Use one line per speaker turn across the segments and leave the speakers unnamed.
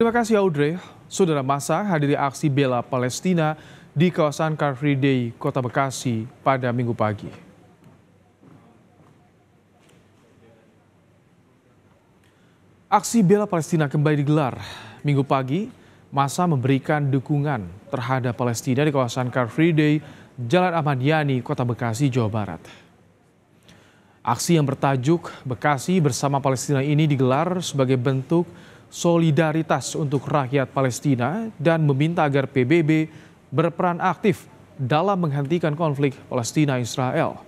Terima kasih Audrey. Saudara masa hadiri aksi bela Palestina di kawasan Car Free Day, Kota Bekasi pada minggu pagi. Aksi bela Palestina kembali digelar. Minggu pagi, masa memberikan dukungan terhadap Palestina di kawasan Car Free Day, Jalan Ahmad Yani, Kota Bekasi, Jawa Barat. Aksi yang bertajuk Bekasi bersama Palestina ini digelar sebagai bentuk solidaritas untuk rakyat Palestina dan meminta agar PBB berperan aktif dalam menghentikan konflik Palestina-Israel.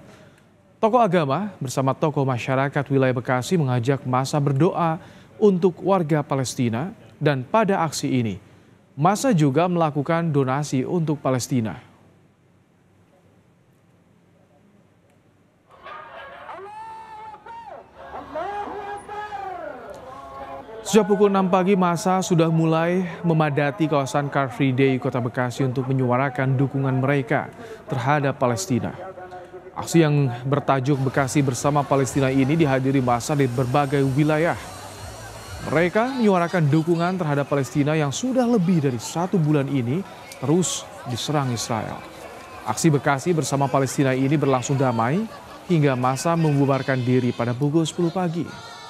Tokoh agama bersama tokoh masyarakat wilayah Bekasi mengajak masa berdoa untuk warga Palestina dan pada aksi ini masa juga melakukan donasi untuk Palestina. Sejak pukul 6 pagi, masa sudah mulai memadati kawasan Car Free Day Kota Bekasi untuk menyuarakan dukungan mereka terhadap Palestina. Aksi yang bertajuk Bekasi Bersama Palestina ini dihadiri masa di berbagai wilayah. Mereka menyuarakan dukungan terhadap Palestina yang sudah lebih dari satu bulan ini terus diserang Israel. Aksi Bekasi Bersama Palestina ini berlangsung damai hingga masa membubarkan diri pada pukul 10 pagi.